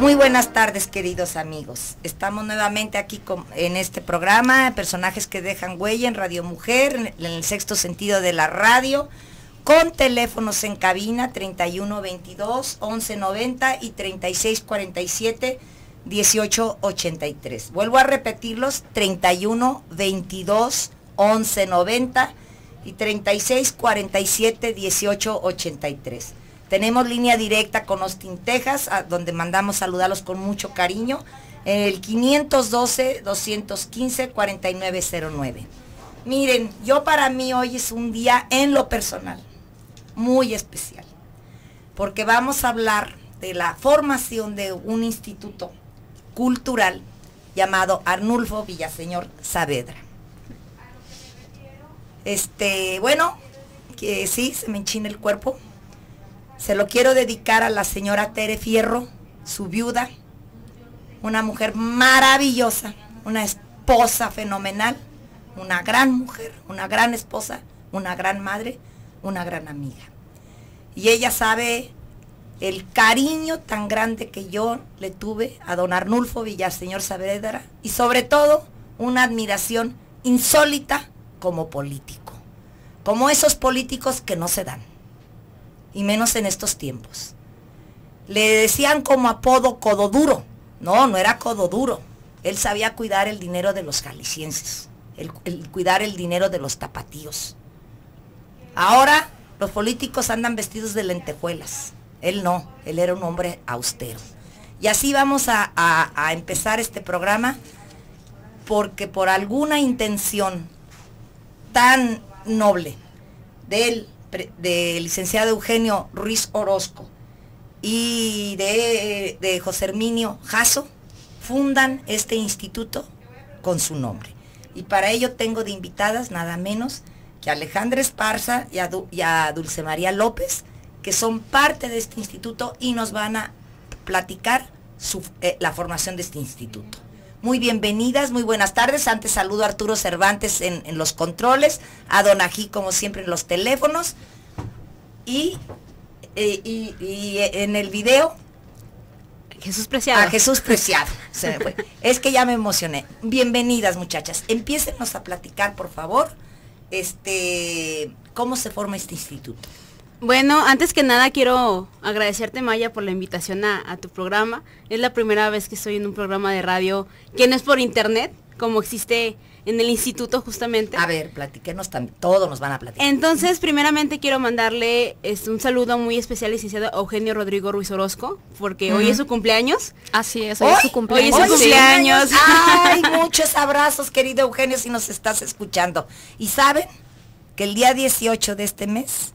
Muy buenas tardes, queridos amigos. Estamos nuevamente aquí con, en este programa, personajes que dejan huella en Radio Mujer, en, en el sexto sentido de la radio, con teléfonos en cabina 3122 1190 y 3647 1883. Vuelvo a repetirlos, 3122 1190 y 3647 1883. Tenemos línea directa con Austin, Texas, donde mandamos saludarlos con mucho cariño. El 512-215-4909. Miren, yo para mí hoy es un día en lo personal, muy especial, porque vamos a hablar de la formación de un instituto cultural llamado Arnulfo Villaseñor Saavedra. Este, bueno, que sí, se me enchina el cuerpo se lo quiero dedicar a la señora Tere Fierro, su viuda, una mujer maravillosa, una esposa fenomenal, una gran mujer, una gran esposa, una gran madre, una gran amiga. Y ella sabe el cariño tan grande que yo le tuve a don Arnulfo Villaseñor Saavedra y sobre todo una admiración insólita como político, como esos políticos que no se dan y menos en estos tiempos. Le decían como apodo codo duro. No, no era codo duro. Él sabía cuidar el dinero de los jaliscienses, el, cuidar el dinero de los tapatíos. Ahora los políticos andan vestidos de lentejuelas. Él no, él era un hombre austero. Y así vamos a, a, a empezar este programa porque por alguna intención tan noble de él del licenciado Eugenio Ruiz Orozco y de, José Herminio Jaso fundan este instituto con su nombre. Y para ello tengo de invitadas nada menos que Alejandra Esparza y a, Dulce María López, que son parte de este instituto y nos van a platicar eh, la formación de este instituto. Muy bienvenidas, muy buenas tardes. Antes saludo a Arturo Cervantes en, los controles, a Don como siempre en los teléfonos y, eh, eh, en el video. Jesús Preciado. A Jesús Preciado. es que ya me emocioné. Bienvenidas muchachas. Empiecennos a platicar, por favor, este, cómo se forma este instituto. Bueno, antes que nada quiero agradecerte Maya por la invitación a, tu programa. Es la primera vez que estoy en un programa de radio que no es por internet, como existe en el instituto justamente. A ver, platiquenos también, todos nos van a platicar. Entonces, primeramente quiero mandarle un saludo muy especial licenciado Eugenio Rodrigo Ruiz Orozco, porque hoy es su cumpleaños. Así es, hoy, es su cumpleaños. Hoy es su cumpleaños. Ay, muchos abrazos, querido Eugenio, si nos estás escuchando. Y saben que el día 18 de este mes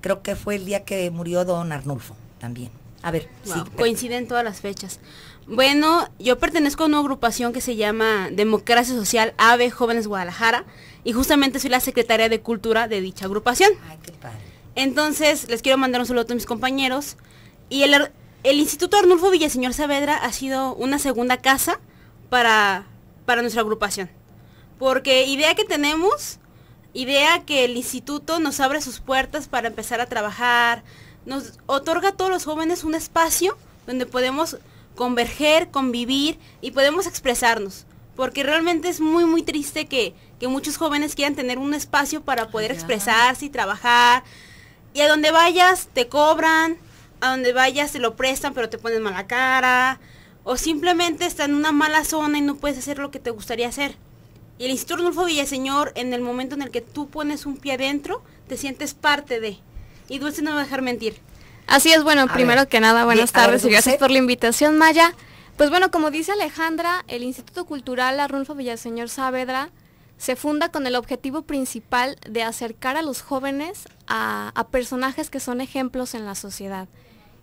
creo que fue el día que murió don Arnulfo también. A ver, coinciden todas las fechas. Bueno, yo pertenezco a una agrupación que se llama Democracia Social AVE Jóvenes Guadalajara y justamente soy la secretaria de Cultura de dicha agrupación. Ay, qué padre. Entonces, les quiero mandar un saludo a mis compañeros. Y el, el Instituto Arnulfo Villaseñor Saavedra ha sido una segunda casa para, para nuestra agrupación. Porque idea que tenemos idea que el instituto nos abre sus puertas para empezar a trabajar, nos otorga a todos los jóvenes un espacio donde podemos converger, convivir y podemos expresarnos. Porque realmente es muy, muy triste que, muchos jóvenes quieran tener un espacio para poder expresarse y trabajar. Y a donde vayas te cobran, a donde vayas te lo prestan pero te ponen mala cara. O simplemente está en una mala zona y no puedes hacer lo que te gustaría hacer. Y el Instituto Arnulfo Villaseñor, en el momento en el que tú pones un pie adentro, te sientes parte de. Y Dulce no va a dejar mentir. Así es, bueno, primero que nada, buenas tardes y gracias por la invitación, Maya. Pues bueno, como dice Alejandra, el Instituto Cultural Arnulfo Villaseñor Saavedra se funda con el objetivo principal de acercar a los jóvenes a personajes que son ejemplos en la sociedad.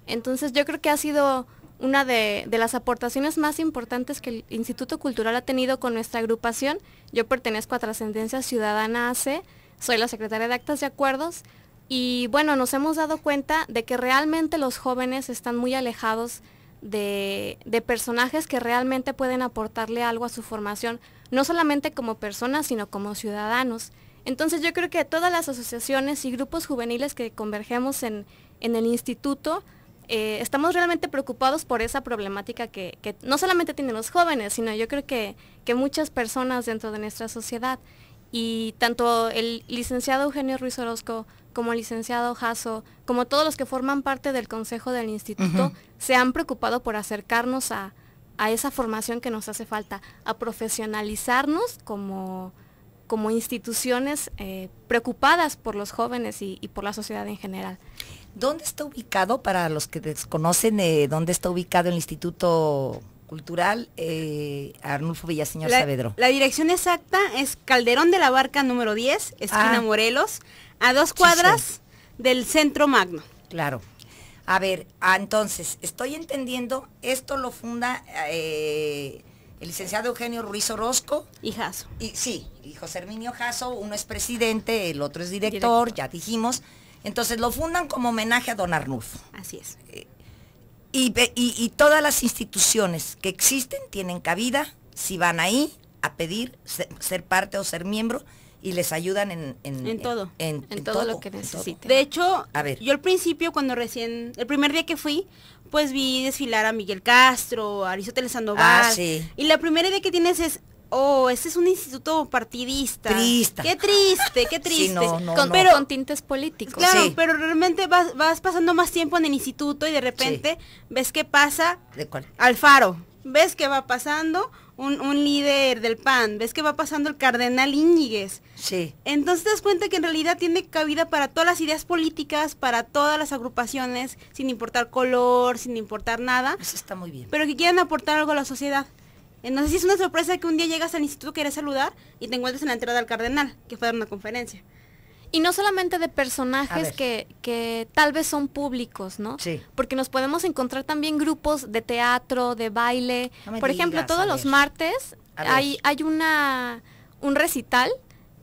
Entonces yo creo que ha sido una de, las aportaciones más importantes que el Instituto Cultural ha tenido con nuestra agrupación. Yo pertenezco a Trascendencia Ciudadana AC, soy la secretaria de Actas y Acuerdos y bueno, nos hemos dado cuenta de que realmente los jóvenes están muy alejados de, personajes que realmente pueden aportarle algo a su formación, no solamente como personas, sino como ciudadanos. Entonces yo creo que todas las asociaciones y grupos juveniles que convergemos en el instituto, eh, estamos realmente preocupados por esa problemática que, no solamente tienen los jóvenes, sino yo creo que, que muchas personas dentro de nuestra sociedad. Y tanto el licenciado Eugenio Ruiz Orozco como el licenciado Jasso, como todos los que forman parte del Consejo del Instituto, se han preocupado por acercarnos a, esa formación que nos hace falta, a profesionalizarnos como, instituciones eh, preocupadas por los jóvenes y, por la sociedad en general. ¿Dónde está ubicado, para los que desconocen, eh, dónde está ubicado el Instituto Cultural eh, Arnulfo Villaseñor Saavedro? La dirección exacta es Calderón de la Barca número 10, esquina ah. Morelos, a dos cuadras del Centro Magno. Claro. A ver, ah, entonces, estoy entendiendo, esto lo funda eh, el licenciado Eugenio Ruiz Orozco. Y Jasso. Y, sí, y José Herminio Jasso, uno es presidente, el otro es director. ya dijimos. Entonces lo fundan como homenaje a don Arnulfo. Así es. Y, y, todas las instituciones que existen tienen cabida si van ahí a pedir ser, parte o ser miembro y les ayudan en, todo, en, todo, lo que necesiten. De hecho, yo al principio cuando recién, el primer día que fui, pues vi desfilar a Miguel Castro, a Aristóteles Sandoval. Ah, y la primera idea que tienes es, oh, este es un instituto partidista. Triste. Qué triste, qué triste. con, tintes políticos. Claro, pero realmente vas, pasando más tiempo en el instituto y de repente ves qué pasa. ¿De cuál? Alfaro. Ves que va pasando un, líder del PAN. Ves que va pasando el cardenal Íñiguez. Sí. Entonces te das cuenta que en realidad tiene cabida para todas las ideas políticas, para todas las agrupaciones, sin importar color, sin importar nada. Eso está muy bien. Pero que quieran aportar algo a la sociedad. Entonces si es una sorpresa que un día llegas al instituto que saludar y te encuentres en la entrada del cardenal, que fue a dar una conferencia. Y no solamente de personajes que, tal vez son públicos, ¿no? Sí. Porque nos podemos encontrar también grupos de teatro, de baile. Por ejemplo, todos los martes hay, un recital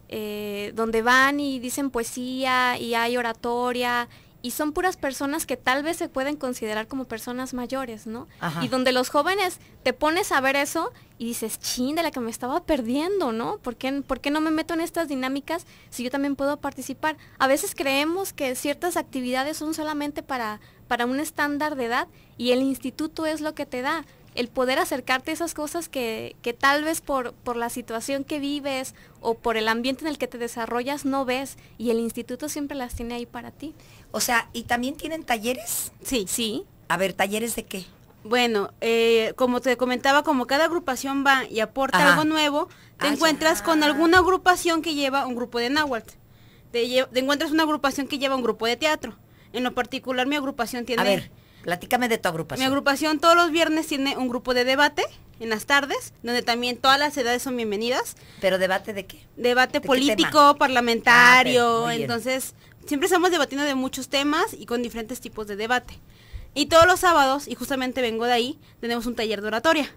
eh, donde van y dicen poesía y hay oratoria y son puras personas que tal vez se pueden considerar como personas mayores, ¿no? Y donde los jóvenes te pones a ver eso y dices, chin, de la que me estaba perdiendo, ¿no? ¿Por qué, qué, no me meto en estas dinámicas si yo también puedo participar? A veces creemos que ciertas actividades son solamente para, para un estándar de edad y el instituto es lo que te da el poder acercarte a esas cosas que, tal vez por, por, la situación que vives o por el ambiente en el que te desarrollas no ves y el instituto siempre las tiene ahí para ti. O sea, ¿y también tienen talleres? Sí. Sí. A ver, ¿talleres de qué? Bueno, eh, como te comentaba, como cada agrupación va y aporta algo nuevo, te ah, encuentras con ah. alguna agrupación que lleva un grupo de náhuatl. Te, encuentras una agrupación que lleva un grupo de teatro. En lo particular, mi agrupación tiene... Platícame de tu agrupación. Mi agrupación todos los viernes tiene un grupo de debate en las tardes, donde también todas las edades son bienvenidas. ¿Pero debate de qué? Debate político, parlamentario, ah, entonces siempre estamos debatiendo de muchos temas y con diferentes tipos de debate. Y todos los sábados, y justamente vengo de ahí, tenemos un taller de oratoria.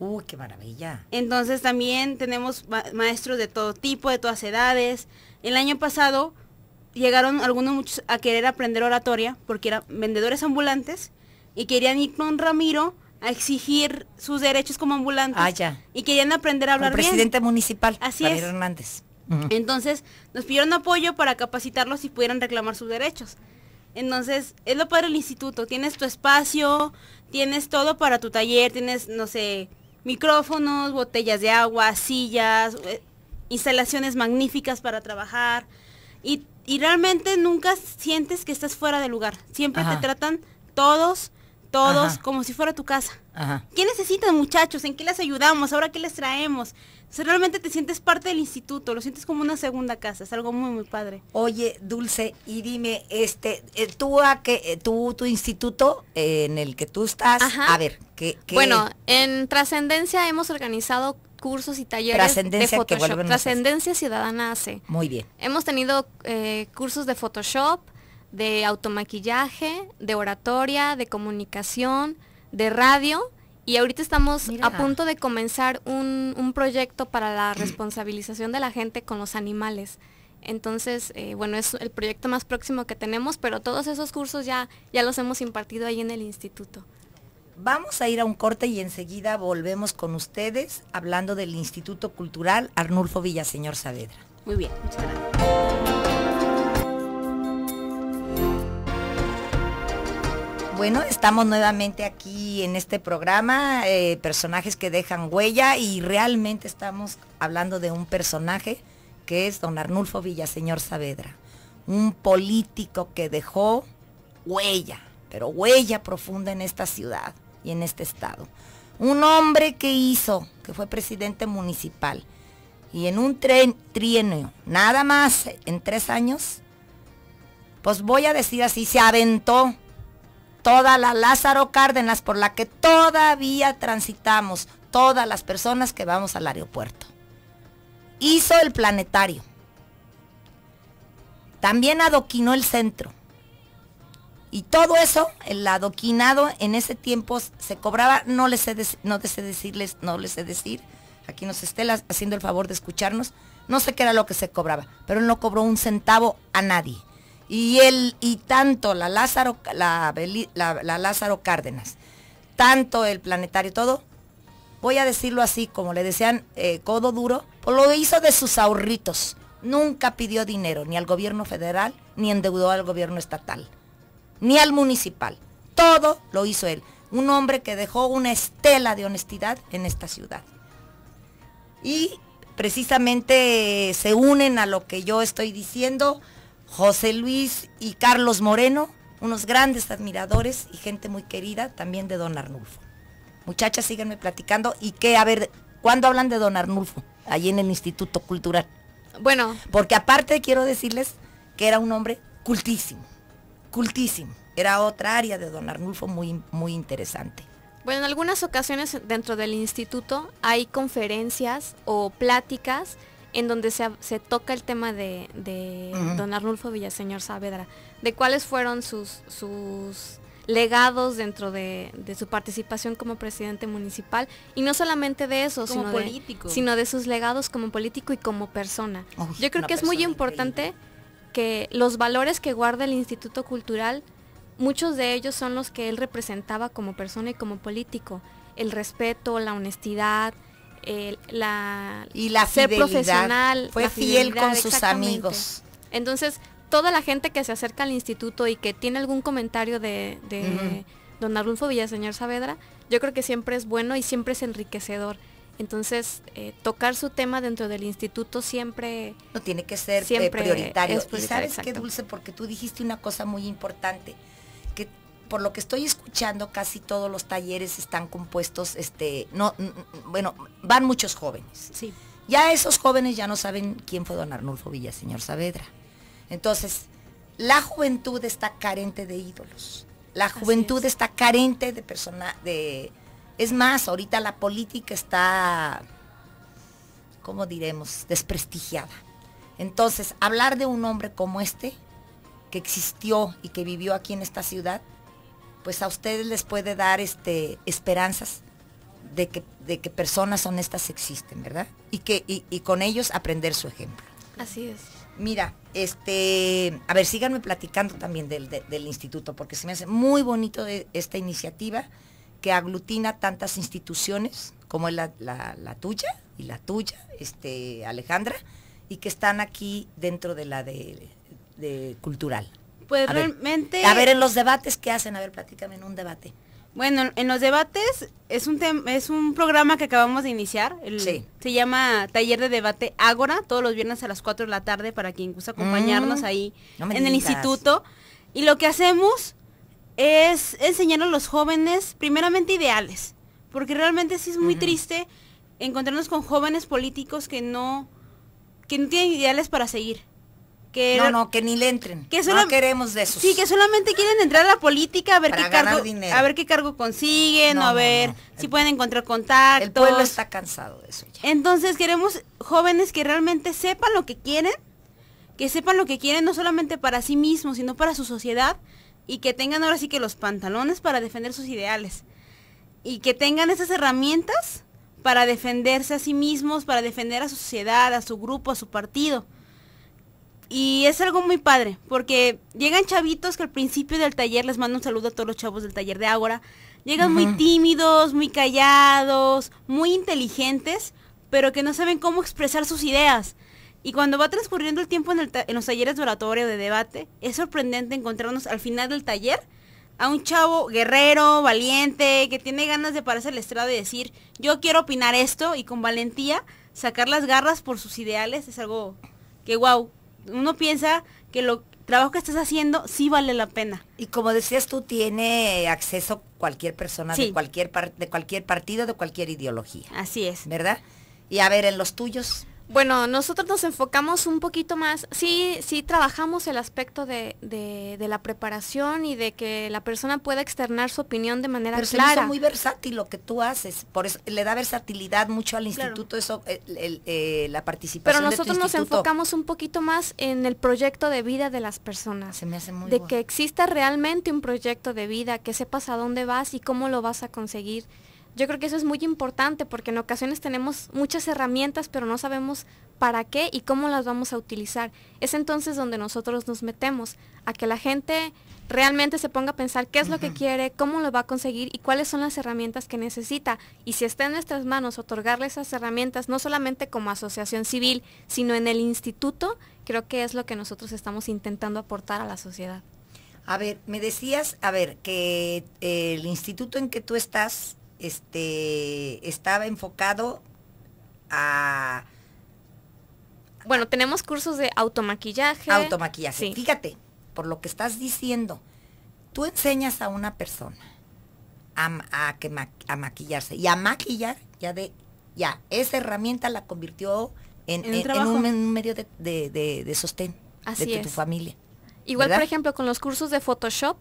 ¡Uy, qué maravilla! Entonces también tenemos maestros de todo tipo, de todas edades. El año pasado llegaron algunos muchos a querer aprender oratoria porque eran vendedores ambulantes y querían ir con Ramiro a exigir sus derechos como ambulantes. Ah, ya. Y querían aprender a hablar El presidente municipal, Así es. Hernández. Entonces, nos pidieron apoyo para capacitarlos y pudieran reclamar sus derechos. Entonces, es lo para el instituto. Tienes tu espacio, tienes todo para tu taller, tienes, no sé, micrófonos, botellas de agua, sillas, eh, instalaciones magníficas para trabajar. Y y realmente nunca sientes que estás fuera de lugar. Siempre te tratan todos, todos, como si fuera tu casa. ¿Qué necesitan muchachos? ¿En qué les ayudamos? ¿Ahora qué les traemos? realmente te sientes parte del instituto, lo sientes como una segunda casa, es algo muy, muy padre. Oye, Dulce, y dime, este, eh, tú a que, eh, tú, tu instituto eh, en el que tú estás, Ajá. a ver, ¿qué, qué? Bueno, en Trascendencia hemos organizado cursos y talleres de Photoshop. Trascendencia Ciudadana hace. Muy bien. Hemos tenido eh, cursos de Photoshop, de automaquillaje, de oratoria, de comunicación, de radio. Y ahorita estamos a punto de comenzar un, proyecto para la responsabilización de la gente con los animales. Entonces, eh, bueno, es el proyecto más próximo que tenemos, pero todos esos cursos ya, ya los hemos impartido ahí en el instituto. Vamos a ir a un corte y enseguida volvemos con ustedes hablando del Instituto Cultural Arnulfo Villaseñor Saavedra. Muy bien, muchas gracias. Bueno, estamos nuevamente aquí en este programa, eh, personajes que dejan huella y realmente estamos hablando de un personaje que es don Arnulfo Villaseñor Saavedra, un político que dejó huella, pero huella profunda en esta ciudad y en este estado. Un hombre que hizo, que fue presidente municipal, y en un tren, trienio, nada más en tres años, pues voy a decir así, se aventó toda la Lázaro Cárdenas por la que todavía transitamos todas las personas que vamos al aeropuerto. Hizo el planetario. También adoquinó el centro y todo eso, el adoquinado en ese tiempo se cobraba, no les sé, no decirles, no les decir, aquí nos esté haciendo el favor de escucharnos, no sé qué era lo que se cobraba, pero él no cobró un centavo a nadie. Y él, y tanto la Lázaro, la, Lázaro Cárdenas, tanto el planetario, todo, voy a decirlo así, como le decían, eh, codo duro, por pues lo hizo de sus ahorritos. Nunca pidió dinero, ni al gobierno federal, ni endeudó al gobierno estatal ni al municipal. Todo lo hizo él. Un hombre que dejó una estela de honestidad en esta ciudad. Y precisamente eh, se unen a lo que yo estoy diciendo José Luis y Carlos Moreno, unos grandes admiradores y gente muy querida también de don Arnulfo. Muchachas, síganme platicando y que, a ver, ¿cuándo hablan de don Arnulfo? Allí en el Instituto Cultural. Bueno. Porque aparte quiero decirles que era un hombre cultísimo cultísimo. Era otra área de don Arnulfo muy, muy interesante. Bueno, en algunas ocasiones dentro del instituto hay conferencias o pláticas en donde se, toca el tema de, de don Arnulfo Villaseñor Saavedra, de cuáles fueron sus, sus legados dentro de, su participación como presidente municipal y no solamente de eso, sino de, sino de sus legados como político y como persona. Yo creo que es muy importante que los valores que guarda el Instituto Cultural, muchos de ellos son los que él representaba como persona y como político. El respeto, la honestidad, la, y la ser profesional. Fue fiel con sus amigos. Entonces, toda la gente que se acerca al instituto y que tiene algún comentario de, don Arnulfo Villaseñor Saavedra, yo creo que siempre es bueno y siempre es enriquecedor. Entonces, eh, tocar su tema dentro del instituto siempre... No tiene que ser eh, siempre prioritario. Es sabes qué, Dulce, porque tú dijiste una cosa muy importante, que por lo que estoy escuchando, casi todos los talleres están compuestos, este, no, bueno, van muchos jóvenes. Sí. Ya esos jóvenes ya no saben quién fue don Arnulfo Villa, señor Saavedra. Entonces, la juventud está carente de ídolos. La juventud está carente de personas, de es más, ahorita la política está, ¿cómo diremos?, desprestigiada. Entonces, hablar de un hombre como este, que existió y que vivió aquí en esta ciudad, pues a ustedes les puede dar este, esperanzas de que, de que personas honestas existen, ¿verdad? Y, que, con ellos aprender su ejemplo. Así es. Mira, este, a ver, síganme platicando también del, del instituto, porque se me hace muy bonito de esta iniciativa que aglutina tantas instituciones como es la, tuya y la tuya, este, Alejandra, y que están aquí dentro de la de, cultural. Pues realmente... a ver, en los debates, ¿qué hacen? A ver, platícame en un debate. Bueno, en los debates es un es un programa que acabamos de iniciar. sí. Se llama Taller de Debate Ágora, todos los viernes a las 4 de la tarde para quien gusta acompañarnos mm, ahí en el instituto. Y lo que hacemos es enseñar a los jóvenes primeramente ideales, porque realmente sí es muy triste encontrarnos con jóvenes políticos que no que no tienen ideales para seguir. Que no, no, que ni le entren. Que no queremos de esos. Sí, que solamente quieren entrar a la política a ver qué cargo a ver qué cargo consiguen, no, a ver si pueden encontrar contactos. El pueblo está cansado de eso ya. Entonces queremos jóvenes que realmente sepan lo que quieren, que sepan lo que quieren no solamente para sí mismos, sino para su sociedad y que tengan ahora sí que los pantalones para defender sus ideales y que tengan esas herramientas para defenderse a sí mismos, para defender a su sociedad, a su grupo, a su partido. Y es algo muy padre, porque llegan chavitos que al principio del taller, les mando un saludo a todos los chavos del taller de Ágora, llegan muy tímidos, muy callados, muy inteligentes, pero que no saben cómo expresar sus ideas. Y cuando va transcurriendo el tiempo en, los talleres de oratorio, de debate, es sorprendente encontrarnos al final del taller a un chavo guerrero, valiente, que tiene ganas de pararse al estrado y decir, yo quiero opinar esto y con valentía sacar las garras por sus ideales es algo que, wow, uno piensa que lo trabajo que estás haciendo sí vale la pena. Y como decías tú, tiene acceso cualquier persona de, cualquier de cualquier partido, de cualquier ideología. Así es. ¿Verdad? Y a ver, en los tuyos. Bueno, nosotros nos enfocamos un poquito más, sí, sí trabajamos el aspecto de, de, la preparación y de que la persona pueda externar su opinión de manera Pero clara. Es muy versátil lo que tú haces, por eso le da versatilidad mucho al instituto eso, eh, la participación. Pero nosotros nos enfocamos un poquito más en el proyecto de vida de las personas. Se me hace muy de que exista realmente un proyecto de vida, que sepas a dónde vas y cómo lo vas a conseguir yo creo que eso es muy importante porque en ocasiones tenemos muchas herramientas, pero no sabemos para qué y cómo las vamos a utilizar. Es entonces donde nosotros nos metemos, a que la gente realmente se ponga a pensar qué es lo que quiere, cómo lo va a conseguir y cuáles son las herramientas que necesita. Y si está en nuestras manos otorgarle esas herramientas, no solamente como asociación civil, sino en el instituto, creo que es lo que nosotros estamos intentando aportar a la sociedad. A ver, me decías, a ver, que eh, el instituto en que tú estás este, estaba enfocado a... Bueno, tenemos cursos de automaquillaje. Automaquillaje. Fíjate, por lo que estás diciendo, tú enseñas a una persona a, a que a maquillarse y a maquillar, ya de, ya, esa herramienta la convirtió en, un, medio de, de, sostén de tu, familia. Igual, por ejemplo, con los cursos de Photoshop,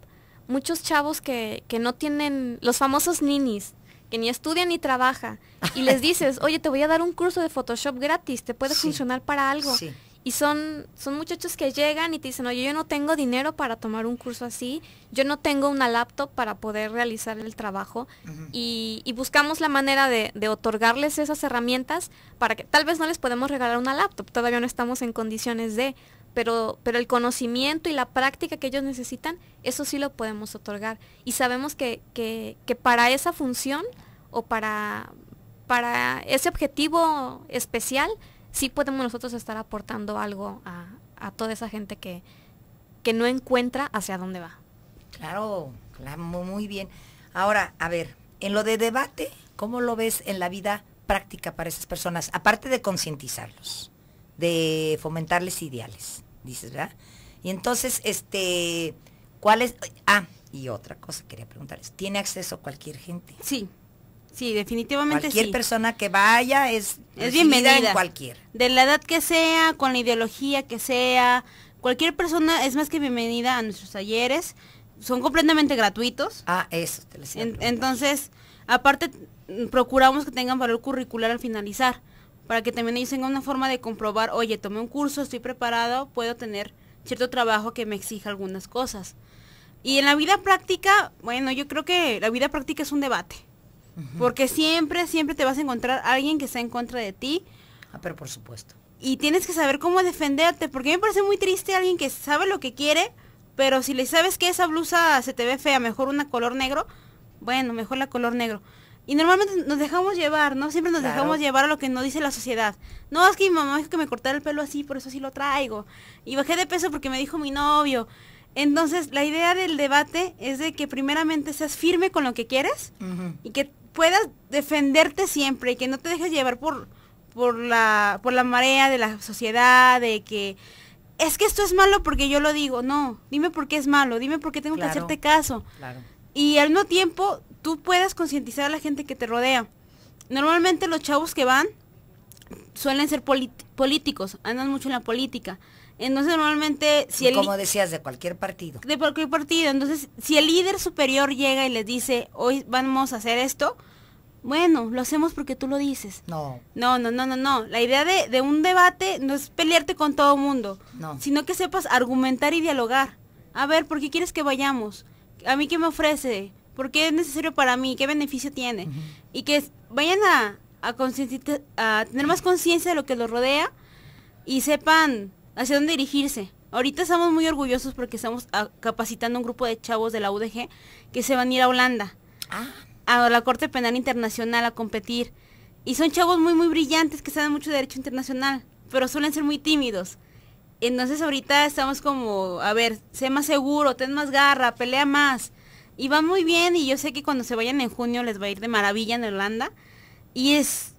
muchos chavos que, que no tienen, los famosos ninis, que ni estudia ni trabaja, y les dices, oye, te voy a dar un curso de Photoshop gratis, te puede funcionar para algo. Y son, son muchachos que llegan y te dicen, oye, yo no tengo dinero para tomar un curso así, yo no tengo una laptop para poder realizar el trabajo. y, buscamos la manera de, otorgarles esas herramientas para que tal vez no les podemos regalar una laptop, todavía no estamos en condiciones de, pero, pero el conocimiento y la práctica que ellos necesitan, eso sí lo podemos otorgar. Y sabemos que, que, que para esa función o para, para ese objetivo especial, sí podemos nosotros estar aportando algo a, toda esa gente que, que no encuentra hacia dónde va. Claro, claro, muy bien. Ahora, a ver, en lo de debate, ¿cómo lo ves en la vida práctica para esas personas? Aparte de concientizarlos, de fomentarles ideales, dices, ¿verdad? Y entonces, este, ¿cuál es? Ah, y otra cosa quería preguntarles, ¿tiene acceso cualquier gente? Sí, Sí, definitivamente Cualquier persona que vaya es, es bienvenida cualquier. De la edad que sea, con la ideología que sea, cualquier persona es más que bienvenida a nuestros talleres. Son completamente gratuitos. Ah, eso. Te lo decía. entonces, aparte, mm, procuramos que tengan valor curricular al finalizar, para que también ellos tengan una forma de comprobar, oye, tomé un curso, estoy preparado, puedo tener cierto trabajo que me exija algunas cosas. Y en la vida práctica, bueno, yo creo que la vida práctica es un debate. Porque siempre, siempre te vas a encontrar alguien que está en contra de ti. Ah, pero por supuesto. Y tienes que saber cómo defenderte, porque me parece muy triste alguien que sabe lo que quiere, pero si le sabes que esa blusa se te ve fea, mejor una color negro, bueno, mejor la color negro. Y normalmente nos dejamos llevar, ¿no? Siempre nos dejamos llevar a lo que no dice la sociedad. No, es que mi mamá dijo que me cortara el pelo así, por eso sí lo traigo. Y bajé de peso porque me dijo mi novio. Entonces, la idea del debate es de que primeramente seas firme con lo que quieres y que puedas defenderte siempre y que no te dejes llevar por, por, la, por la marea de la sociedad, de que es que esto es malo porque yo lo digo. No, dime por qué es malo, dime por qué tengo que hacerte caso. Y al mismo tiempo, tú puedas concientizar a la gente que te rodea. Normalmente los chavos que van suelen ser políticos, andan mucho en la política. Entonces normalmente si el como decías de cualquier partido. De cualquier partido. Entonces, si el líder superior llega y les dice, "Hoy vamos a hacer esto", bueno, lo hacemos porque tú lo dices. No. No, no, no, no, no. La idea de, un debate no es pelearte con todo mundo, no. sino que sepas argumentar y dialogar. A ver, ¿por qué quieres que vayamos? ¿A mí qué me ofrece? ¿Por qué es necesario para mí? ¿Qué beneficio tiene? Y que vayan a, a, a tener más conciencia de lo que los rodea y sepan hacia dónde dirigirse. Ahorita estamos muy orgullosos porque estamos ah, capacitando un grupo de chavos de la UDG que se van a ir a Holanda, ah. a la Corte Penal Internacional a competir. Y son chavos muy, muy brillantes que saben mucho de derecho internacional, pero suelen ser muy tímidos. Entonces ahorita estamos como, a ver, sé más seguro, ten más garra, pelea más. Y va muy bien y yo sé que cuando se vayan en junio les va a ir de maravilla en Holanda. Y es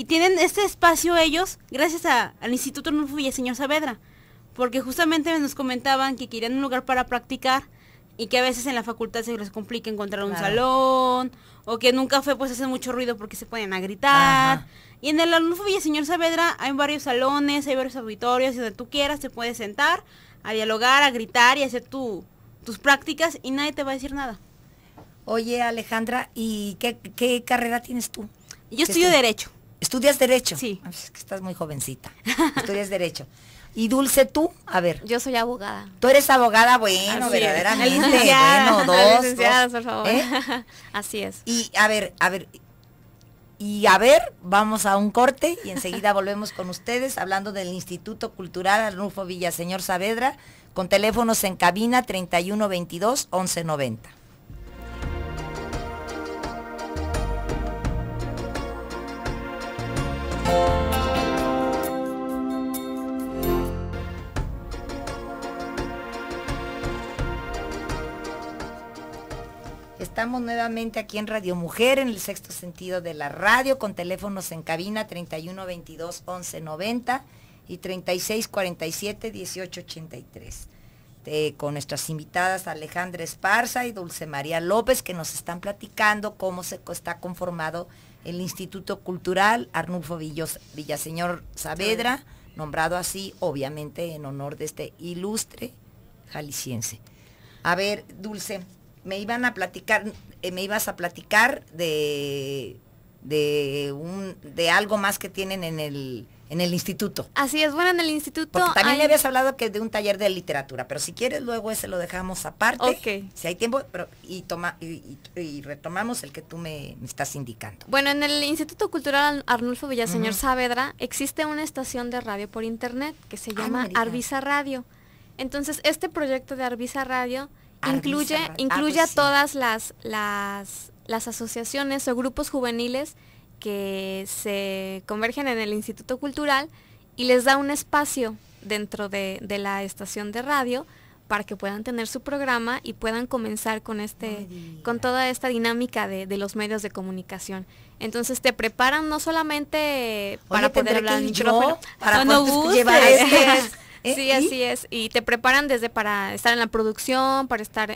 y tienen este espacio ellos gracias al Instituto Nulfo Señor Saavedra, porque justamente nos comentaban que querían un lugar para practicar y que a veces en la facultad se les complica encontrar un salón o que en un café pues hacen mucho ruido porque se ponen a gritar. Y en el y Señor Saavedra hay varios salones, hay varios auditorios, y donde tú quieras te puedes sentar a dialogar, a gritar y hacer tus prácticas y nadie te va a decir nada. Oye Alejandra, ¿y qué, carrera tienes tú? Yo estudio Derecho. ¿Estudias Derecho? Sí. Ah, pues es que estás muy jovencita. Estudias Derecho. Y Dulce, tú, a ver. Yo soy abogada. Tú eres abogada, bueno, verdaderamente. Bueno, dos. por favor. ¿Eh? Así es. Y a ver, a ver. Y a ver, vamos a un corte y enseguida volvemos con ustedes hablando del Instituto Cultural Arnulfo Villaseñor Saavedra con teléfonos en cabina 3122 1190. Estamos nuevamente aquí en Radio Mujer, en el sexto sentido de la radio, con teléfonos en cabina 31 22 11 90 y 36 47 18 83. con nuestras invitadas Alejandra Esparza y Dulce María López, que nos están platicando cómo se está conformado el Instituto Cultural Arnulfo Villaseñor Saavedra, nombrado así obviamente en honor de este ilustre jalisciense. A ver, Dulce, me iban a platicar, eh, me ibas a platicar de, de, un, de algo más que tienen en el en el instituto. Así es, bueno, en el instituto. también le habías hablado que de un taller de literatura, pero si quieres luego ese lo dejamos aparte. Ok. Si hay tiempo, pero y toma y, retomamos el que tú me, estás indicando. Bueno, en el Instituto Cultural Arnulfo Villaseñor Saavedra existe una estación de radio por internet que se llama Arvisa Radio. Entonces, este proyecto de Arvisa Radio incluye, ah, incluye pues a todas las, las, las asociaciones o grupos juveniles que se convergen en el Instituto Cultural y les da un espacio dentro de, la estación de radio para que puedan tener su programa y puedan comenzar con este con toda esta dinámica de, los medios de comunicación entonces te preparan no solamente para poder hablar micrófono para no este? Sí, ¿Eh? así es. Y te preparan desde para estar en la producción, para estar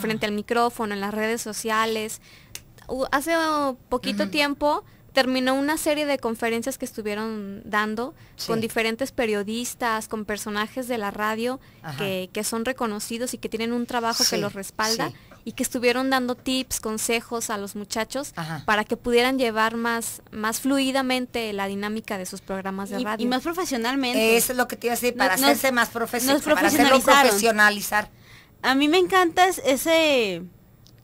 frente al micrófono, en las redes sociales, hace poquito tiempo terminó una serie de conferencias que estuvieron dando con diferentes periodistas, con personajes de la radio que, son reconocidos y que tienen un trabajo que los respalda y que estuvieron dando tips, consejos a los muchachos para que pudieran llevar más, más fluidamente la dinámica de sus programas de radio. Y más profesionalmente. Eso es lo que te iba a decir, para hacerse más profesional, para profesionalizar. A mí me encanta ese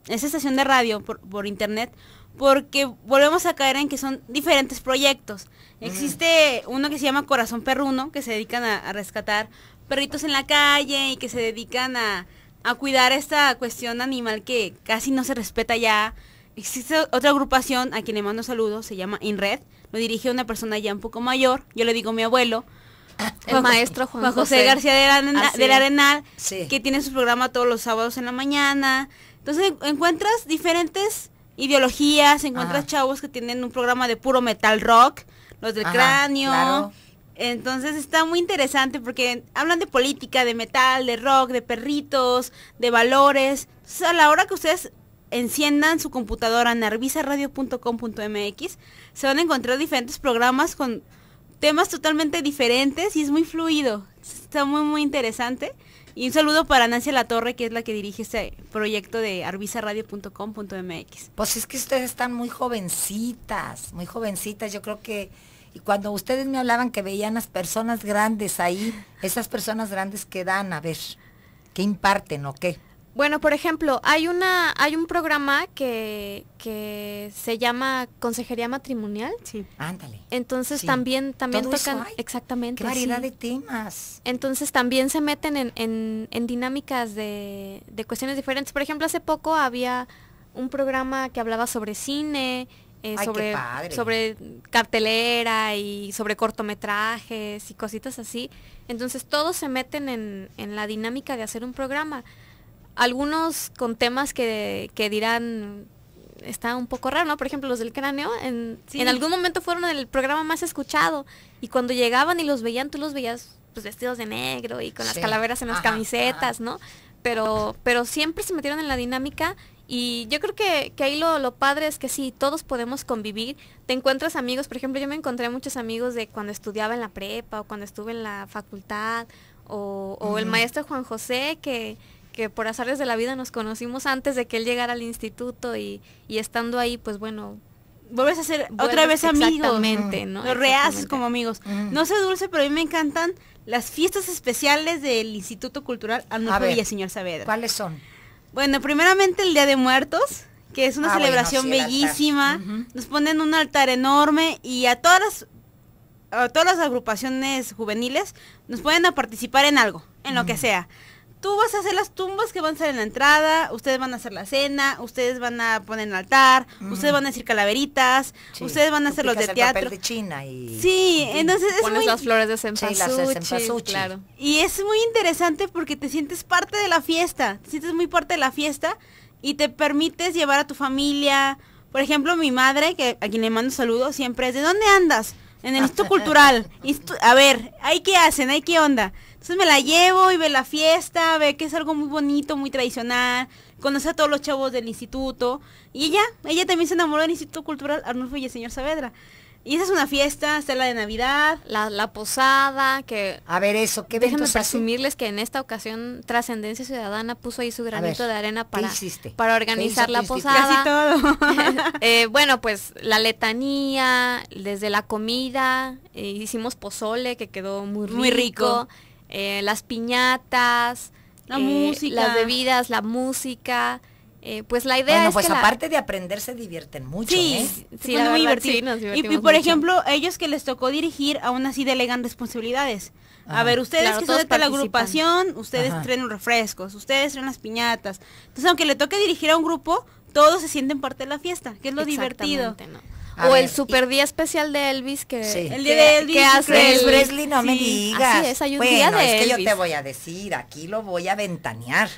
esa estación de radio por, por internet porque volvemos a caer en que son diferentes proyectos. Existe uno que se llama Corazón Perruno, que se dedican a, rescatar perritos en la calle y que se dedican a, a, cuidar esta cuestión animal que casi no se respeta ya. Existe otra agrupación a quien le mando saludos, se llama InRed, lo dirige una persona ya un poco mayor, yo le digo mi abuelo. El maestro Juan, José, García del, ah, Arenal, que tiene su programa todos los sábados en la mañana. Entonces encuentras diferentes ideologías, encuentras chavos que tienen un programa de puro metal rock, los del cráneo. Entonces está muy interesante porque hablan de política, de metal, de rock, de perritos, de valores. Entonces a la hora que ustedes enciendan su computadora en se van a encontrar diferentes programas con temas totalmente diferentes y es muy fluido. Está muy, muy interesante. Y un saludo para Nancy La Torre, que es la que dirige este proyecto de ArvisaRadio.com.mx. Pues es que ustedes están muy jovencitas, muy jovencitas. Yo creo que y cuando ustedes me hablaban que veían las personas grandes ahí, esas personas grandes que dan, a ver, que imparten o qué. Bueno, por ejemplo, hay una, hay un programa que, se llama Consejería Matrimonial. Sí. Ándale. Entonces también, también tocan. Exactamente. Qué variedad de temas. Entonces también se meten en, en, en dinámicas de, de, cuestiones diferentes. Por ejemplo, hace poco había un programa que hablaba sobre cine, eh, sobre, cartelera y sobre cortometrajes y cositas así. Entonces todos se meten en, en la dinámica de hacer un programa algunos con temas que, dirán está un poco raro, ¿no? Por ejemplo, los del cráneo, en, en algún momento fueron el programa más escuchado y cuando llegaban y los veían, tú los veías pues vestidos de negro y con las calaveras en las camisetas, ¿no? Pero, pero siempre se metieron en la dinámica y yo creo que, que ahí lo, lo, padre es que sí, todos podemos convivir, te encuentras amigos, por ejemplo, yo me encontré muchos amigos de cuando estudiaba en la prepa o cuando estuve en la facultad o, el maestro Juan José que que por azares de la vida nos conocimos antes de que él llegara al instituto y, estando ahí, pues bueno, vuelves a ser otra vez amigos. Exactamente, ¿no? rehaces como amigos. No sé dulce, pero a mí me encantan las fiestas especiales del Instituto Cultural Arnulfo señor Saavedra. ¿Cuáles son? Bueno, primeramente el Día de Muertos, que es una ah, celebración bellísima. Nos ponen un altar enorme y a todas las a todas las agrupaciones juveniles nos pueden a participar en algo, en lo que sea tú vas a hacer las tumbas que van a ser en la entrada, ustedes van a hacer la cena, ustedes van a poner el altar, ustedes van a decir calaveritas, ustedes van a hacer los de teatro. de China y Sí, entonces es muy... las flores de Y es muy interesante porque te sientes parte de la fiesta, te sientes muy parte de la fiesta y te permites llevar a tu familia. Por ejemplo, mi madre, que a quien le mando saludos, siempre es, ¿de dónde andas? En el Instituto Cultural. a ver, ¿hay qué hacen? ¿Hay qué onda? Entonces me la llevo y ve la fiesta, ve que es algo muy bonito, muy tradicional, conoce a todos los chavos del instituto. Y ella, ella también se enamoró del Instituto Cultural Arnulfo y el señor Saavedra. Y esa es una fiesta, está la de Navidad, la, la posada, que... A ver eso, ¿qué Déjenme presumirles que en esta ocasión Trascendencia Ciudadana puso ahí su granito de arena para, para organizar la posada. Casi todo. Eh, bueno, pues la letanía, desde la comida, eh, hicimos pozole que quedó muy rico. Muy rico eh, las piñatas, la eh, música. las bebidas, la música. Eh, pues la idea bueno, pues aparte de aprender se divierten mucho. Sí, sí, pues, y, por ejemplo, ellos que les tocó dirigir, aún así delegan responsabilidades. A ver, ustedes que son de la agrupación, ustedes traen refrescos, ustedes traen las piñatas. Entonces, aunque le toque dirigir a un grupo, todos se sienten parte de la fiesta, que es lo divertido. ¿no? o el super día especial de Elvis que el día de Elvis Presley no me digas es, hay un es que yo te voy a decir aquí lo voy a ventanear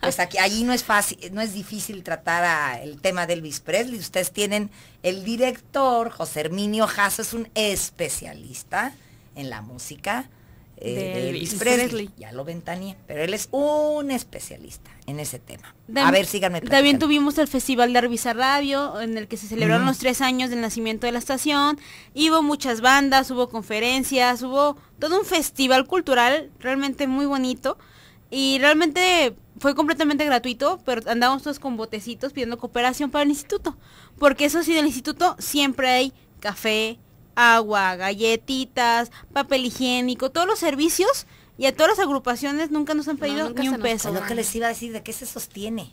pues aquí allí no es fácil no es difícil tratar el tema de Elvis Presley ustedes tienen el director José Herminio Jasso es un especialista en la música eh, Ya lo ventanía, pero él es un especialista en ese tema. a ver, síganme. También tuvimos el Festival de Arbisa Radio, en el que se celebraron los tres años del nacimiento de la estación. hubo muchas bandas, hubo conferencias, hubo todo un festival cultural realmente muy bonito. Y realmente fue completamente gratuito, pero andamos todos con botecitos pidiendo cooperación para el instituto. Porque eso sí, en el instituto siempre hay café, agua, galletitas, papel higiénico, todos los servicios y a todas las agrupaciones nunca nos han pedido ni un peso. Lo que les iba a decir, ¿de qué se sostiene?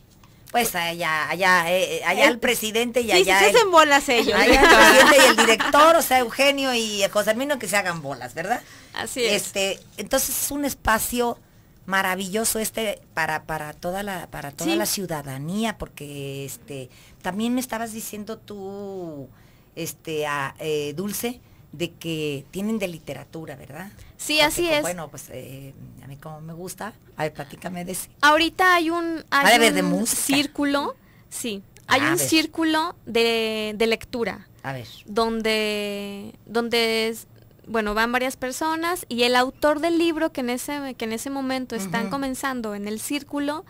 Pues allá, allá, allá el, presidente y allá. se hacen bolas ellos. el y el director, o sea, Eugenio y José Armino, que se hagan bolas, ¿verdad? Así es. Este, entonces es un espacio maravilloso este para, para toda la, para la ciudadanía, porque este, también me estabas diciendo tú este, a, eh, Dulce, de que tienen de literatura, ¿verdad? Sí, así pues, es. Bueno, pues eh, a mí como me gusta, a ver, platícame de Ahorita hay un, hay un círculo, sí, hay un círculo de, de, lectura. A ver. Donde, donde es, bueno, van varias personas y el autor del libro que en ese, que en ese momento están comenzando en el círculo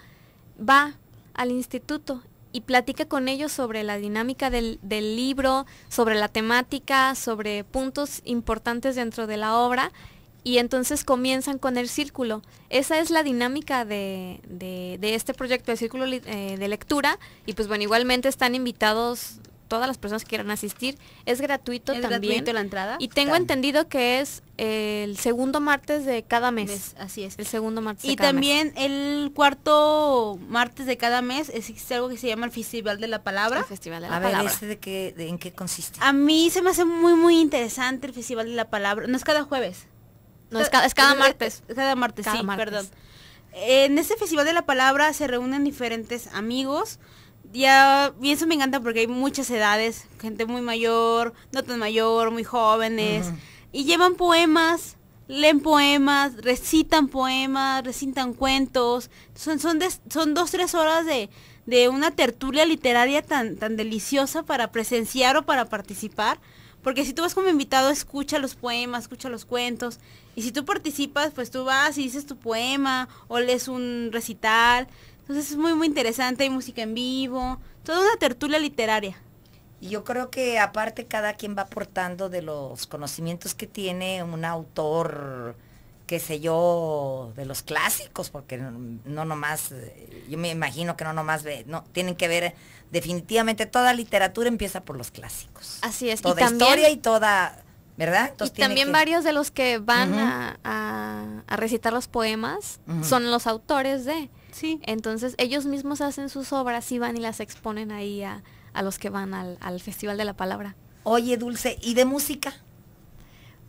va al instituto y platica con ellos sobre la dinámica del, libro, sobre la temática, sobre puntos importantes dentro de la obra y entonces comienzan con el círculo. Esa es la dinámica de, este proyecto de círculo eh, de lectura y pues bueno, igualmente están invitados todas las personas que quieran asistir. Es gratuito también. gratuito la entrada? Y tengo entendido que es el segundo martes de cada mes. así es. El segundo martes. Y de cada también el cuarto martes de cada mes existe algo que se llama el Festival de la Palabra. El Festival de la palabra. A Ver, de ¿en qué consiste? A mí se me hace muy, muy interesante el Festival de la Palabra. No es cada jueves. No, es, cada, eh, es eh, cada martes. cada martes, sí, perdón. En este Festival de la Palabra se reúnen diferentes amigos, ya, y eso me encanta porque hay muchas edades, gente muy mayor, no tan mayor, muy jóvenes, y llevan poemas, leen poemas, recitan poemas, recitan cuentos, son, son, de, son dos, tres horas de, una tertulia literaria tan, tan deliciosa para presenciar o para participar. Porque si tú vas como invitado, escucha los poemas, escucha los cuentos. Y si tú participas, pues tú vas y dices tu poema o lees un recital. Entonces es muy, muy interesante, hay música en vivo, toda una tertulia literaria. Y yo creo que aparte cada quien va aportando de los conocimientos que tiene un autor, qué sé yo, de los clásicos, porque no, nomás, eh, yo me imagino que no nomás ve, no, tienen que ver, definitivamente toda literatura empieza por los clásicos. Así es. Toda historia y toda, ¿verdad? y también varios de los que van a, recitar los poemas son los autores de... Sí. Entonces ellos mismos hacen sus obras y van y las exponen ahí a, los que van al, Festival de la Palabra. Oye, Dulce, ¿y de música?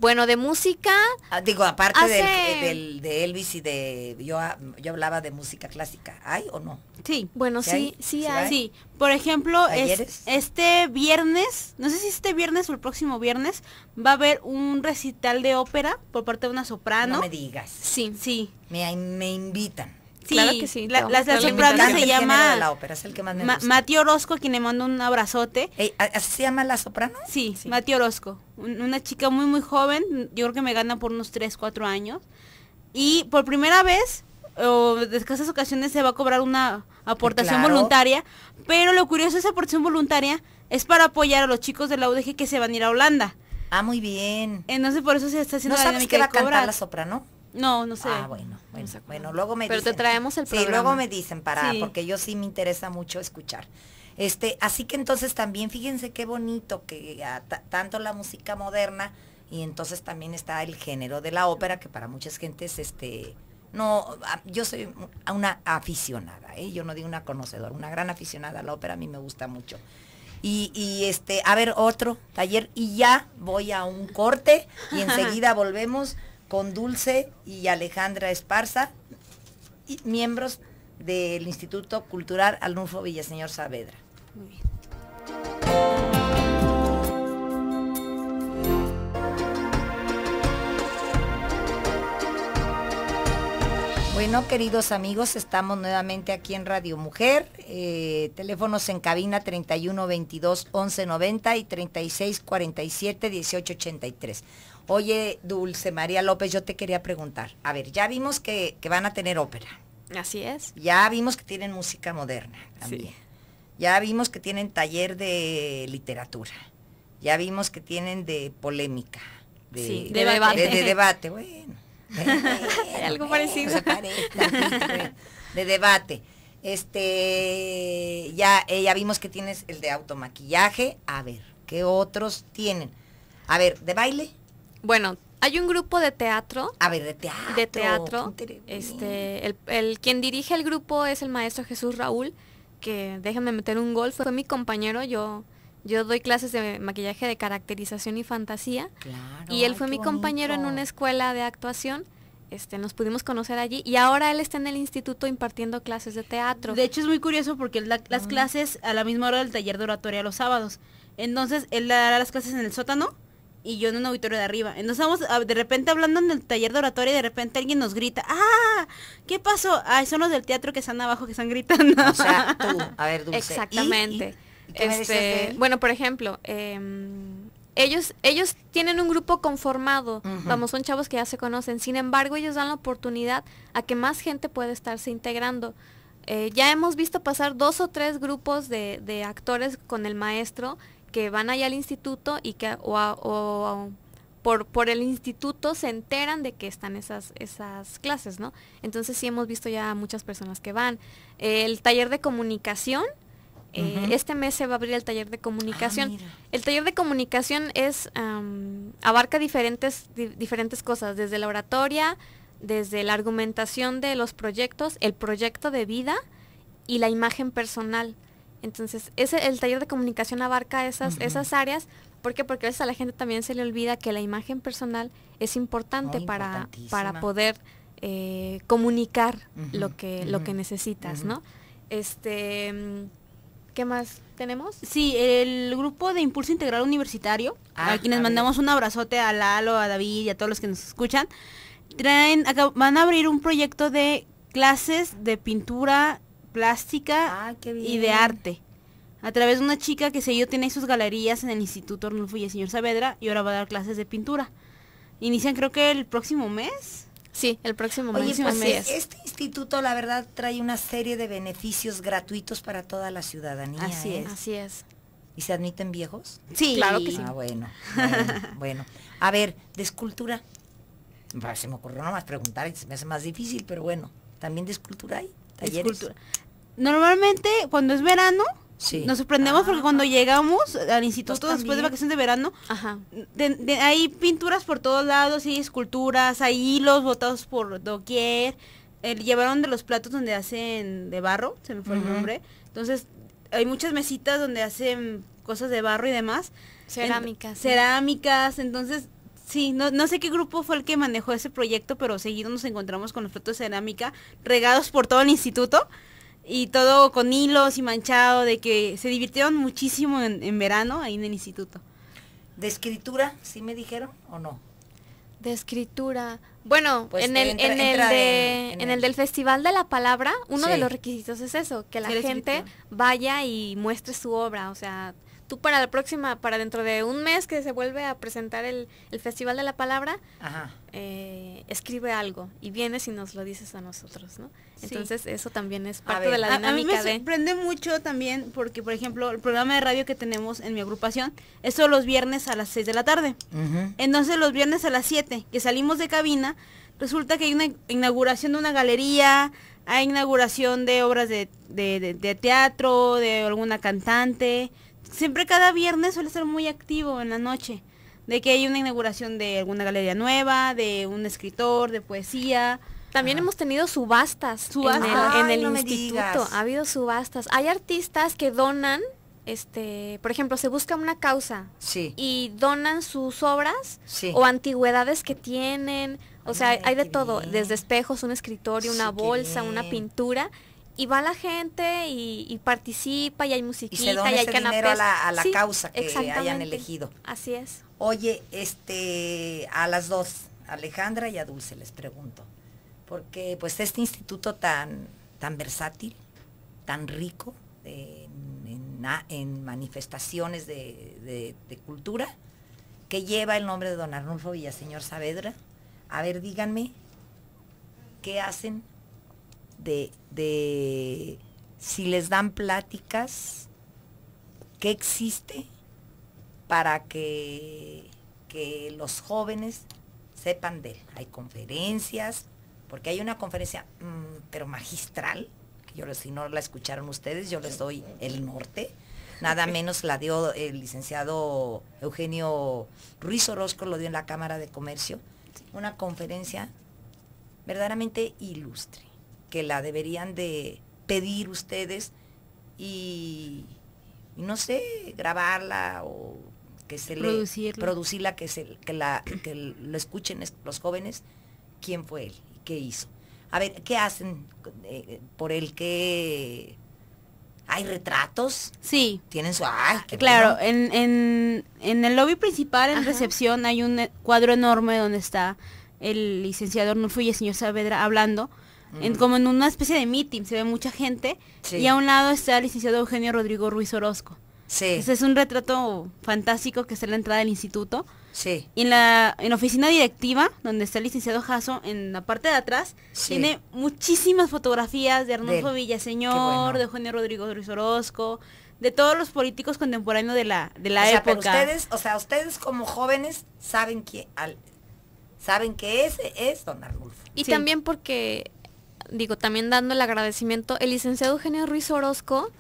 Bueno, de música... Ah, digo, aparte eh, de Elvis y de... Yo, ah, yo hablaba de música clásica. ¿Hay o no? Sí, bueno, sí, sí, por ejemplo, este viernes, no sé si este viernes o el próximo viernes, va a haber un recital de ópera por parte de una soprano. No me digas. Sí, sí. Me, me invitan. Sí, claro que sí. La, soprana soprano se llama... La ópera, es el que Mati Orozco, quien le manda un abrazote. ¿Así se llama la soprano? Sí, Mati Orozco. Una chica muy, muy joven. Yo creo que me gana por unos 3, 4 años. Y por primera vez, o de escasas ocasiones, se va a cobrar una aportación voluntaria. Pero lo curioso de esa aportación voluntaria es para apoyar a los chicos de la UDG que se van a ir a Holanda. Ah, muy bien. Entonces por eso se está haciendo ¿No la sabes que va a cantar la soprano? No, no sé. Ah, bueno, bueno, bueno luego me Pero te traemos el programa. Sí, luego me dicen para, porque yo sí me interesa mucho escuchar. Este, así que entonces también fíjense qué bonito que tanto la música moderna y entonces también está el género de la ópera que para muchas gentes este no yo soy una aficionada, ¿eh? yo no digo una conocedora, una gran aficionada a la ópera, a mí me gusta mucho. Y, y, este, a ver, otro taller y ya voy a un corte y enseguida volvemos con Dulce y Alejandra Esparza, miembros del Instituto Cultural Alunfo Villaseñor Saavedra. Bueno, queridos amigos, estamos nuevamente aquí en Radio Mujer. Eh, teléfonos en cabina 3122-1190 y 3647-1883. Oye, Dulce María López, yo te quería preguntar. A ver, ya vimos que, van a tener ópera. Así es. Ya vimos que tienen música moderna también. Sí. Ya vimos que tienen taller de literatura. Ya vimos que tienen de polémica. De, sí, de, debate. De, debate, bueno. Algo parecido. de debate. Este, ya, eh, ya vimos que tienes el de automaquillaje. A ver, ¿qué otros tienen? A ver, ¿de baile? Bueno, hay un grupo de teatro. A ver, de teatro. De teatro. Este, el, el, quien dirige el grupo es el maestro Jesús Raúl, que déjame meter un gol, fue mi compañero, yo yo doy clases de maquillaje de caracterización y fantasía. Claro, y él fue mi compañero en una escuela de actuación. Este, nos pudimos conocer allí y ahora él está en el instituto impartiendo clases de teatro. De hecho es muy curioso porque las clases a la misma hora del taller de oratoria los sábados. Entonces él dará las clases en el sótano y yo en un auditorio de arriba. Entonces estamos de repente hablando en el taller de oratoria y de repente alguien nos grita, ¡ah! ¿Qué pasó? Ay, son los del teatro que están abajo que están gritando. O sea, tú, a ver, Dulce. Exactamente. Este, bueno, por ejemplo, em, ellos, ellos tienen un grupo conformado, vamos, son chavos que ya se conocen, sin embargo ellos dan la oportunidad a que más gente pueda estarse integrando. Eh, ya hemos visto pasar dos o tres grupos de, de actores con el maestro que van allá al instituto y que o, por, por el instituto se enteran de que están esas, esas clases, ¿no? Entonces sí hemos visto ya muchas personas que van. El taller de comunicación, eh, este mes se va a abrir el taller de comunicación. Ah, el taller de comunicación es, abarca diferentes, diferentes cosas, desde la oratoria, desde la argumentación de los proyectos, el proyecto de vida y la imagen personal. Entonces, ese, el taller de comunicación abarca esas, esas áreas. ¿Por Porque a veces a la gente también se le olvida que la imagen personal es importante ah, para, para poder eh, comunicar lo, que, lo que necesitas, ¿no? Este... ¿Qué más tenemos? Sí, el grupo de Impulso Integral Universitario, ah, a quienes mandamos un abrazote a Lalo, a David y a todos los que nos escuchan, traen, van a abrir un proyecto de clases de pintura plástica ah, y de arte. A través de una chica que se yo tiene sus galerías en el Instituto Arnulfo y el señor Saavedra y ahora va a dar clases de pintura. Inician creo que el próximo mes. Sí, el próximo mes. Pues, este instituto, la verdad, trae una serie de beneficios gratuitos para toda la ciudadanía. Así ¿eh? es. Así es. ¿Y se admiten viejos? Sí, claro que ah, sí. bueno. Bueno. A ver, de escultura. se me ocurrió más preguntar, se me hace más difícil, pero bueno, también de escultura hay. Talleres. Escultura normalmente cuando es verano, Sí. Nos sorprendemos porque cuando ah. llegamos al instituto después de vacaciones de verano, hay pinturas por todos lados, y esculturas, hay hilos botados por doquier. llevaron de los platos donde hacen de barro, se me fue el nombre. Entonces, hay muchas mesitas donde hacen cosas de barro y demás. Cerámicas. Cerámicas, entonces Sí, no, no, sé qué grupo fue el que manejó ese proyecto, pero seguido nos encontramos con los platos de cerámica regados por todo el instituto y todo con hilos y manchado, de que se divirtieron muchísimo en, verano ahí en el instituto. ¿De escritura, sí me dijeron o no? De escritura. Bueno, pues en, el, en, el del Festival de la Palabra, uno de los requisitos es eso, que la gente vaya y muestre su obra, o sea, para la próxima, para dentro de un mes que se vuelve a presentar el, Festival de la Palabra, eh, escribe algo y vienes y nos lo dices a nosotros, ¿no? Entonces eso también es parte de la dinámica. A, me sorprende mucho también porque, por ejemplo, el programa de radio que tenemos en mi agrupación es los viernes a las 6 de la tarde. Entonces los viernes a las 7 que salimos de cabina, resulta que hay una inauguración de una galería, hay inauguración de obras de, de teatro, de alguna cantante siempre cada viernes suele ser muy activo en la noche. De que hay una inauguración de alguna galería nueva, de un escritor, de poesía. También hemos tenido subastas, en el, instituto. Ha habido subastas. Hay artistas que donan, este, por ejemplo, se busca una causa y donan sus obras o antigüedades que tienen. O sea, hay de todo, desde espejos, un escritorio, una bolsa, una pintura y va la gente y, participa y hay musiquita y, se y dinero a la, causa que hayan elegido. Así es. Oye, este, a las dos, Alejandra y a Dulce les pregunto, porque pues este instituto tan, tan versátil, tan rico en, manifestaciones de, de, de, cultura, que lleva el nombre de don Arnulfo Villaseñor Saavedra, a ver, díganme, ¿qué hacen de, si les dan pláticas, ¿qué existe para que, los jóvenes sepan de él? Hay conferencias, porque hay una conferencia, mm, pero magistral, que yo si no la escucharon ustedes, yo les doy el norte. Nada menos la dio el licenciado Eugenio Ruiz Orozco, lo dio en la Cámara de Comercio. Una conferencia verdaderamente ilustre que la deberían de pedir ustedes y, no sé, grabarla o que se le producirla, que, se, que, la, que lo escuchen los jóvenes, quién fue él y qué hizo. A ver, ¿qué hacen eh, por el que ¿Hay retratos? Sí. ¿Tienen su...? claro, en, en, el lobby principal, en recepción, hay un cuadro enorme donde está el licenciado el Señor Saavedra hablando como en una especie de meeting, se ve mucha gente, y a un lado está el licenciado Eugenio Rodrigo Ruiz Orozco. Sí. Ese es un retrato fantástico que está en la entrada del instituto. Sí. Y en la, en oficina directiva, donde está el licenciado Jasso, en la parte de atrás, tiene muchísimas fotografías de Arnulfo Villaseñor, de Eugenio Rodrigo Ruiz Orozco, de todos los políticos contemporáneos de la, de la o sea, época. ustedes, o sea, ustedes como jóvenes saben que saben que ese es Don Arnulfo. Y también porque digo, también dando el agradecimiento, el licenciado Eugenio Ruiz Orozco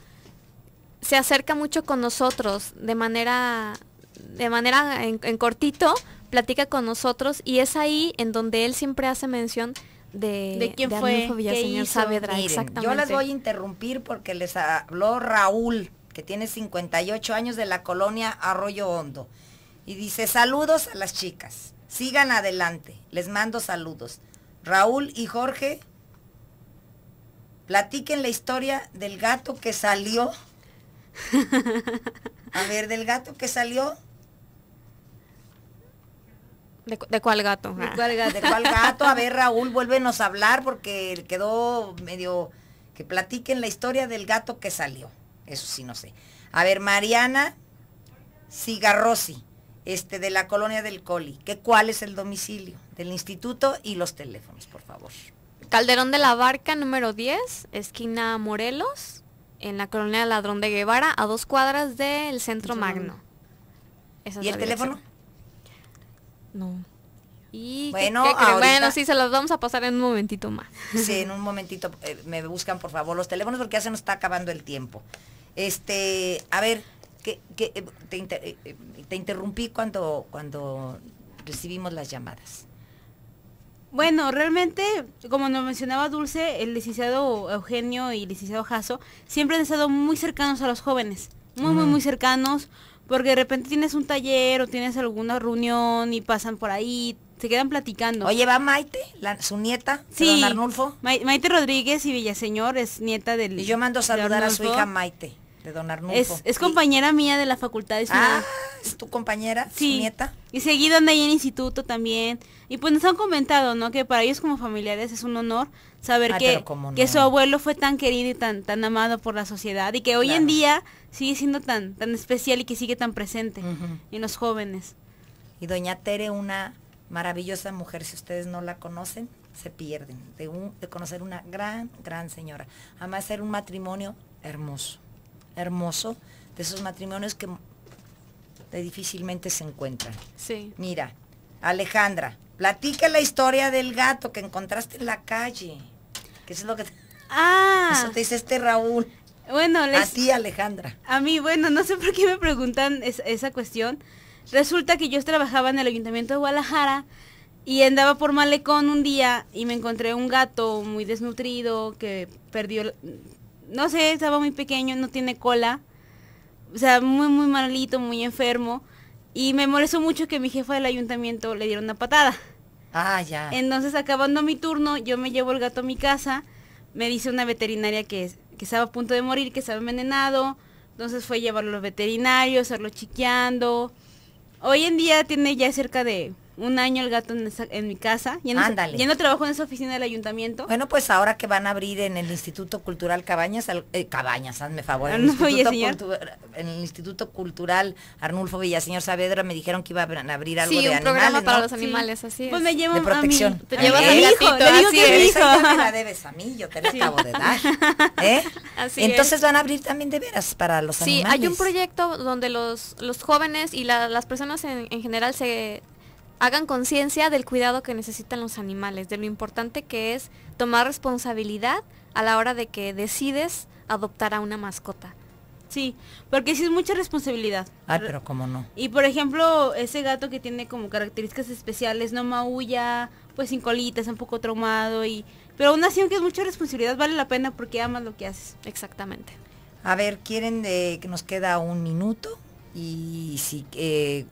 se acerca mucho con nosotros de manera, de manera en, cortito, platica con nosotros y es ahí en donde él siempre hace mención de, ¿De quién fue Villaseñor Saavedra, exactamente. Yo les voy a interrumpir porque les habló Raúl, que tiene 58 años de la colonia Arroyo Hondo. Y dice, saludos a las chicas, sigan adelante, les mando saludos. Raúl y Jorge Platiquen la historia del gato que salió. A ver, del gato que salió. ¿De, cuál gato? Ah. ¿De cuál, gato? A ver, Raúl, vuélvenos a hablar porque quedó medio... Que platiquen la historia del gato que salió. Eso sí, no sé. A ver, Mariana Cigarrosi, este, de la colonia del Coli. ¿Qué, ¿Cuál es el domicilio del instituto y los teléfonos, por favor? Calderón de la Barca, número 10, esquina Morelos, en la colonia Ladrón de Guevara, a dos cuadras del Centro Magno. ¿Y el teléfono? No. Y bueno, sí, se los vamos a pasar en un momentito más. Sí, en un momentito eh, me buscan por favor los teléfonos porque ya se nos está acabando el tiempo. Este, a ver, que, eh, te, eh, te interrumpí cuando, cuando recibimos las llamadas. Bueno, realmente, como nos mencionaba Dulce, el licenciado Eugenio y el licenciado Jasso siempre han estado muy cercanos a los jóvenes, muy, muy, muy cercanos, porque de repente tienes un taller o tienes alguna reunión y pasan por ahí, se quedan platicando. Oye, va Maite, su nieta, don Arnulfo. Maite Rodríguez y Villaseñor es nieta del... Y yo mando a saludar a su hija Maite de Don Es, compañera mía de la facultad. Es ah, ¿es tu compañera, su nieta. Y seguido anda ahí en el instituto también. Y pues nos han comentado, ¿no? Que para ellos como familiares es un honor saber ah, que, que su abuelo fue tan querido y tan, tan amado por la sociedad y que hoy en día sigue siendo tan, tan especial y que sigue tan presente en los jóvenes. Y doña Tere, una maravillosa mujer, si ustedes no la conocen, se pierden de, de conocer una gran, gran señora. Además, ser un matrimonio hermoso hermoso de esos matrimonios que difícilmente se encuentran. Sí. Mira, Alejandra, platica la historia del gato que encontraste en la calle. ¿Qué es lo que te... Ah. Eso te dice este Raúl. Bueno, les... A ti, Alejandra. A mí, bueno, no sé por qué me preguntan esa cuestión. Resulta que yo trabajaba en el Ayuntamiento de Guadalajara y andaba por Malecón un día y me encontré un gato muy desnutrido que perdió, no sé, estaba muy pequeño, no tiene cola. O sea, muy, muy malito, muy enfermo. Y me molestó mucho que mi jefa del ayuntamiento le diera una patada. Ah, ya. Entonces, acabando mi turno, yo me llevo el gato a mi casa. Me dice una veterinaria que, que estaba a punto de morir, que estaba envenenado. Entonces fue llevarlo a los veterinarios, hacerlo chiqueando. Hoy en día tiene ya cerca de un año el gato en, en mi casa. y Ándale. trabajo en esa oficina del ayuntamiento. Bueno, pues ahora que van a abrir en el Instituto Cultural Cabañas, eh, Cabañas, hazme favor. el ah, Instituto en el Instituto Cultural Arnulfo Villaseñor Saavedra me dijeron que iban a abrir algo sí, de un programa para los animales, así Pues me de protección. te llevas a mi hijo, mi hijo. la debes a mí, yo Entonces van a abrir también de veras para los animales. Sí, hay un proyecto donde los, los jóvenes y las personas en general se hagan conciencia del cuidado que necesitan los animales, de lo importante que es tomar responsabilidad a la hora de que decides adoptar a una mascota. Sí, porque sí es mucha responsabilidad. Ay, pero cómo no. Y por ejemplo, ese gato que tiene como características especiales, no maulla, pues sin colitas, un poco traumado y... Pero aún así, aunque es mucha responsabilidad, vale la pena porque amas lo que haces. Exactamente. A ver, ¿quieren que nos queda un minuto? Y si eh,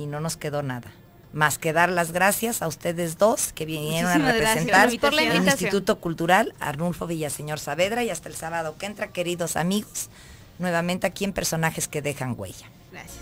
y no nos quedó nada. Más que dar las gracias a ustedes dos que vinieron a representar el Instituto Cultural Arnulfo Villaseñor Saavedra y hasta el sábado que entra, queridos amigos, nuevamente aquí en Personajes que dejan huella. Gracias.